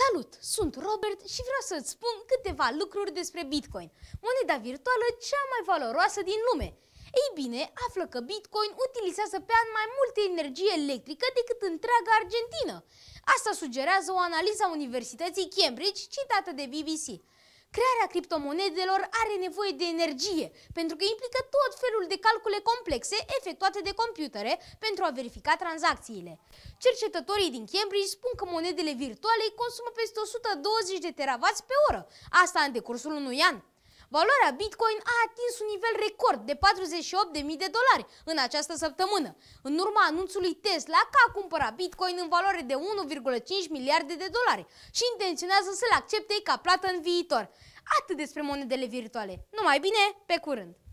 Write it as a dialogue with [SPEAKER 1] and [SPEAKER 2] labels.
[SPEAKER 1] Salut! Sunt Robert și vreau să-ți spun câteva lucruri despre Bitcoin, moneda virtuală cea mai valoroasă din lume. Ei bine, află că Bitcoin utilizează pe an mai multă energie electrică decât întreaga Argentină. Asta sugerează o analiză a Universității Cambridge citată de BBC. Crearea criptomonedelor are nevoie de energie, pentru că implică tot felul de calcule complexe efectuate de computere pentru a verifica tranzacțiile. Cercetătorii din Cambridge spun că monedele virtuale consumă peste 120 de teravați pe oră, asta în decursul unui an. Valoarea Bitcoin a atins un nivel record de 48.000 de dolari în această săptămână, în urma anunțului Tesla că a cumpărat Bitcoin în valoare de 1,5 miliarde de dolari și intenționează să-l accepte ca plată în viitor. Atât despre monedele virtuale. Numai bine, pe curând!